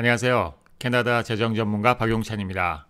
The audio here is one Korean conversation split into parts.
안녕하세요. 캐나다 재정 전문가 박용찬입니다.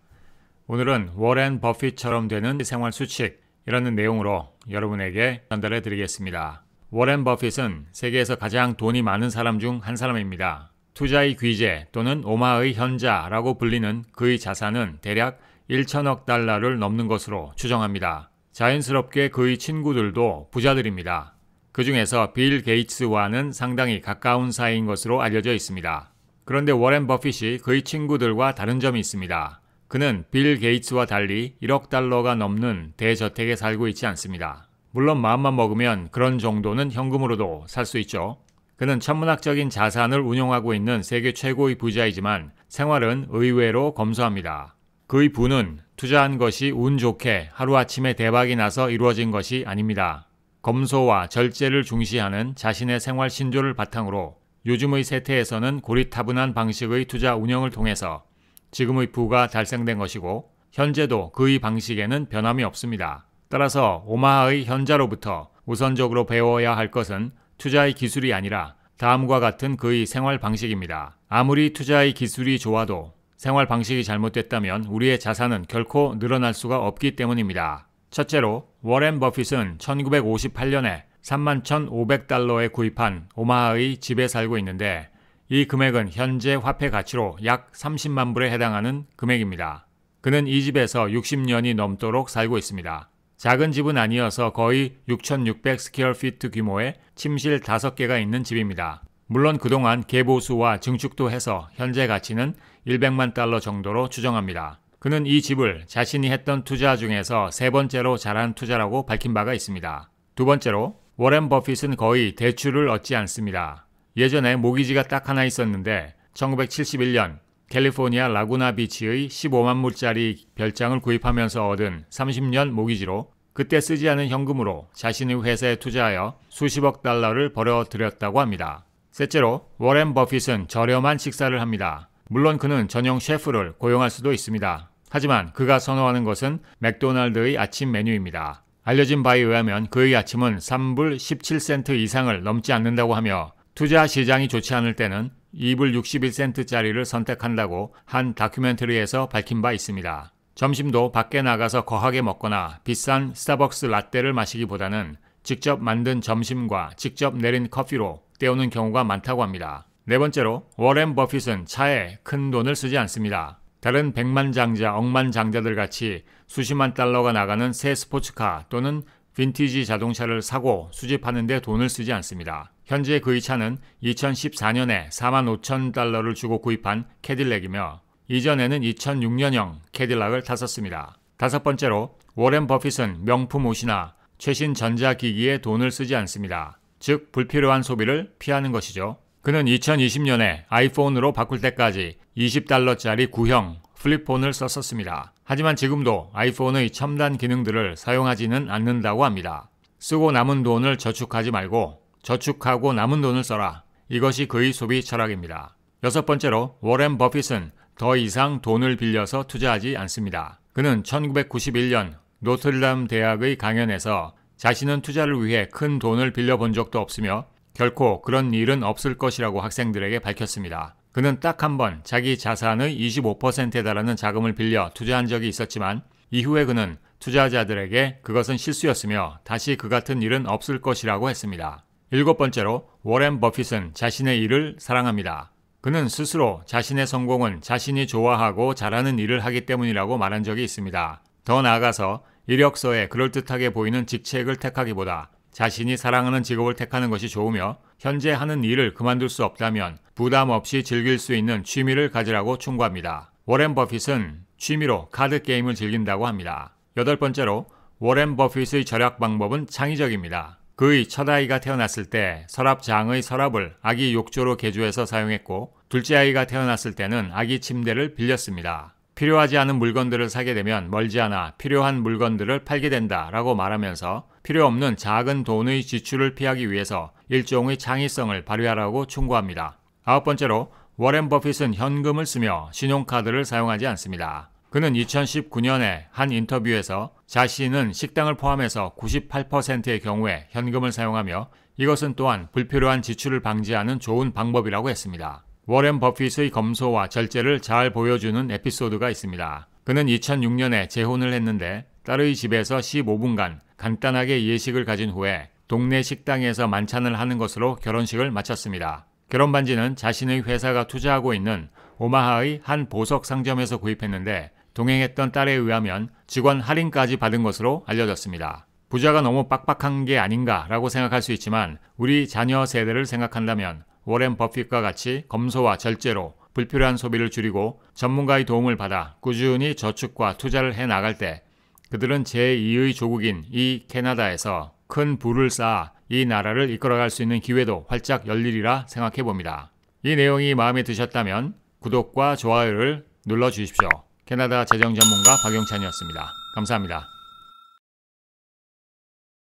오늘은 워렌 버핏처럼 되는 생활 수칙 이라는 내용으로 여러분에게 전달해 드리겠습니다. 워렌 버핏은 세계에서 가장 돈이 많은 사람 중 한 사람입니다. 투자의 귀재 또는 오마의 현자라고 불리는 그의 자산은 대략 1천억 달러를 넘는 것으로 추정합니다. 자연스럽게 그의 친구들도 부자들입니다. 그 중에서 빌 게이츠와는 상당히 가까운 사이인 것으로 알려져 있습니다. 그런데 워렌 버핏이 그의 친구들과 다른 점이 있습니다. 그는 빌 게이츠와 달리 1억 달러가 넘는 대저택에 살고 있지 않습니다. 물론 마음만 먹으면 그런 정도는 현금으로도 살 수 있죠. 그는 천문학적인 자산을 운용하고 있는 세계 최고의 부자이지만 생활은 의외로 검소합니다. 그의 부는 투자한 것이 운 좋게 하루아침에 대박이 나서 이루어진 것이 아닙니다. 검소와 절제를 중시하는 자신의 생활 신조를 바탕으로 요즘의 세태에서는 고리타분한 방식의 투자 운영을 통해서 지금의 부가 달성된 것이고 현재도 그의 방식에는 변함이 없습니다. 따라서 오마하의 현자로부터 우선적으로 배워야 할 것은 투자의 기술이 아니라 다음과 같은 그의 생활 방식입니다. 아무리 투자의 기술이 좋아도 생활 방식이 잘못됐다면 우리의 자산은 결코 늘어날 수가 없기 때문입니다. 첫째로 워렌 버핏은 1958년에 31,500달러에 구입한 오마하의 집에 살고 있는데 이 금액은 현재 화폐 가치로 약 30만 불에 해당하는 금액입니다. 그는 이 집에서 60년이 넘도록 살고 있습니다. 작은 집은 아니어서 거의 6,600 스퀘어 피트 규모의 침실 5개가 있는 집입니다. 물론 그동안 개보수와 증축도 해서 현재 가치는 100만 달러 정도로 추정합니다. 그는 이 집을 자신이 했던 투자 중에서 세 번째로 잘한 투자라고 밝힌 바가 있습니다. 두 번째로 워렌 버핏은 거의 대출을 얻지 않습니다. 예전에 모기지가 딱 하나 있었는데 1971년 캘리포니아 라구나 비치의 15만 물짜리 별장을 구입하면서 얻은 30년 모기지로 그때 쓰지 않은 현금으로 자신의 회사에 투자하여 수십억 달러를 벌어들였다고 합니다. 셋째로 워렌 버핏은 저렴한 식사를 합니다. 물론 그는 전용 셰프를 고용할 수도 있습니다. 하지만 그가 선호하는 것은 맥도날드의 아침 메뉴입니다. 알려진 바에 의하면 그의 아침은 3불 17센트 이상을 넘지 않는다고 하며 투자 시장이 좋지 않을 때는 2불 61센트짜리를 선택한다고 한 다큐멘터리에서 밝힌 바 있습니다. 점심도 밖에 나가서 거하게 먹거나 비싼 스타벅스 라떼를 마시기보다는 직접 만든 점심과 직접 내린 커피로 때우는 경우가 많다고 합니다. 네 번째로 워렌 버핏은 차에 큰 돈을 쓰지 않습니다. 다른 백만장자, 억만장자들 같이 수십만 달러가 나가는 새 스포츠카 또는 빈티지 자동차를 사고 수집하는 데 돈을 쓰지 않습니다. 현재 그의 차는 2014년에 4만 5천 달러를 주고 구입한 캐딜렉이며 이전에는 2006년형 캐딜락을 탔었습니다. 다섯 번째로 워렌 버핏은 명품 옷이나 최신 전자기기에 돈을 쓰지 않습니다. 즉 불필요한 소비를 피하는 것이죠. 그는 2020년에 아이폰으로 바꿀 때까지 20달러짜리 구형 플립폰을 썼었습니다. 하지만 지금도 아이폰의 첨단 기능들을 사용하지는 않는다고 합니다. 쓰고 남은 돈을 저축하지 말고 저축하고 남은 돈을 써라. 이것이 그의 소비 철학입니다. 여섯 번째로 워렌 버핏은 더 이상 돈을 빌려서 투자하지 않습니다. 그는 1991년 노트르담 대학의 강연에서 자신은 투자를 위해 큰 돈을 빌려본 적도 없으며 결코 그런 일은 없을 것이라고 학생들에게 밝혔습니다. 그는 딱 한 번 자기 자산의 25%에 달하는 자금을 빌려 투자한 적이 있었지만 이후에 그는 투자자들에게 그것은 실수였으며 다시 그 같은 일은 없을 것이라고 했습니다. 일곱 번째로 워렌 버핏은 자신의 일을 사랑합니다. 그는 스스로 자신의 성공은 자신이 좋아하고 잘하는 일을 하기 때문이라고 말한 적이 있습니다. 더 나아가서 이력서에 그럴듯하게 보이는 직책을 택하기보다 자신이 사랑하는 직업을 택하는 것이 좋으며 현재 하는 일을 그만둘 수 없다면 부담 없이 즐길 수 있는 취미를 가지라고 충고합니다. 워렌 버핏은 취미로 카드 게임을 즐긴다고 합니다. 여덟 번째로 워렌 버핏의 절약 방법은 창의적입니다. 그의 첫 아이가 태어났을 때 서랍장의 서랍을 아기 욕조로 개조해서 사용했고 둘째 아이가 태어났을 때는 아기 침대를 빌렸습니다. 필요하지 않은 물건들을 사게 되면 멀지 않아 필요한 물건들을 팔게 된다라고 말하면서 필요 없는 작은 돈의 지출을 피하기 위해서 일종의 창의성을 발휘하라고 충고합니다. 아홉 번째로 워렌 버핏은 현금을 쓰며 신용카드를 사용하지 않습니다. 그는 2019년에 한 인터뷰에서 자신은 식당을 포함해서 98%의 경우에 현금을 사용하며 이것은 또한 불필요한 지출을 방지하는 좋은 방법이라고 했습니다. 워렌 버핏의 검소와 절제를 잘 보여주는 에피소드가 있습니다. 그는 2006년에 재혼을 했는데 딸의 집에서 15분간 간단하게 예식을 가진 후에 동네 식당에서 만찬을 하는 것으로 결혼식을 마쳤습니다. 결혼 반지는 자신의 회사가 투자하고 있는 오마하의 한 보석 상점에서 구입했는데 동행했던 딸에 의하면 직원 할인까지 받은 것으로 알려졌습니다. 부자가 너무 빡빡한 게 아닌가라고 생각할 수 있지만 우리 자녀 세대를 생각한다면 워렌 버핏과 같이 검소와 절제로 불필요한 소비를 줄이고 전문가의 도움을 받아 꾸준히 저축과 투자를 해 나갈 때 그들은 제2의 조국인 이 캐나다에서 큰 부를 쌓아 이 나라를 이끌어갈 수 있는 기회도 활짝 열리리라 생각해 봅니다. 이 내용이 마음에 드셨다면 구독과 좋아요를 눌러 주십시오. 캐나다 재정 전문가 박영찬이었습니다. 감사합니다.